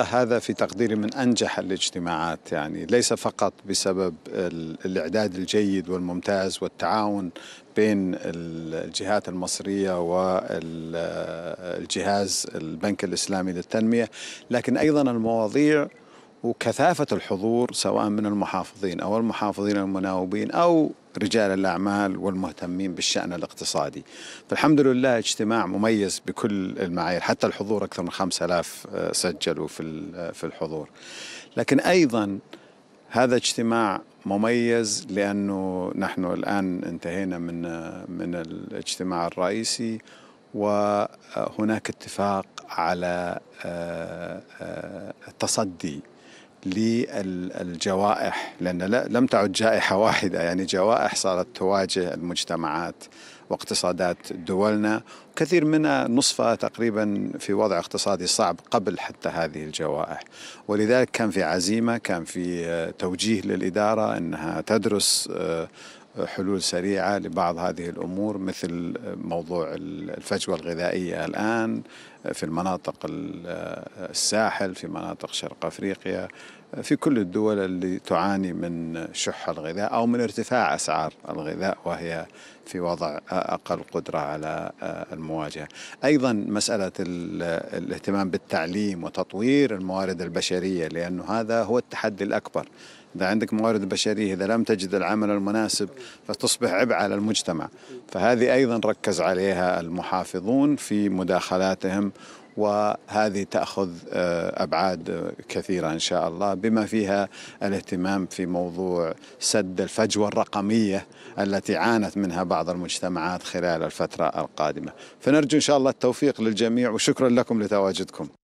هذا في تقديري من أنجح الاجتماعات يعني ليس فقط بسبب الإعداد الجيد والممتاز والتعاون بين الجهات المصرية والجهاز البنك الإسلامي للتنمية لكن أيضا المواضيع وكثافة الحضور سواء من المحافظين أو المحافظين المناوبين أو رجال الأعمال والمهتمين بالشأن الاقتصادي فالحمد لله اجتماع مميز بكل المعايير حتى الحضور أكثر من 5000 آه، سجلوا آه، في الحضور لكن أيضا هذا اجتماع مميز لأنه نحن الآن انتهينا من آه، من الاجتماع الرئيسي وهناك اتفاق على التصدي للجوائح لأن لم تعد جائحة واحدة يعني جوائح صارت تواجه المجتمعات واقتصادات دولنا كثير منها نصفها تقريبا في وضع اقتصادي صعب قبل حتى هذه الجوائح ولذلك كان في عزيمة كان في توجيه للإدارة أنها تدرس آه، حلول سريعة لبعض هذه الأمور مثل موضوع الفجوة الغذائية الآن في المناطق الساحل في مناطق شرق أفريقيا في كل الدول اللي تعاني من شح الغذاء أو من ارتفاع أسعار الغذاء وهي في وضع أقل قدرة على المواجهة أيضا مسألة الاهتمام بالتعليم وتطوير الموارد البشرية لأنه هذا هو التحدي الأكبر إذا عندك موارد بشرية إذا لم تجد العمل المناسب فتصبح عبء على المجتمع فهذه أيضا ركز عليها المحافظون في مداخلاتهم وهذه تأخذ آه، أبعاد كثيرة إن شاء الله بما فيها الاهتمام في موضوع سد الفجوة الرقمية التي عانت منها بعض المجتمعات خلال الفترة القادمة فنرجو إن شاء الله التوفيق للجميع وشكرا لكم لتواجدكم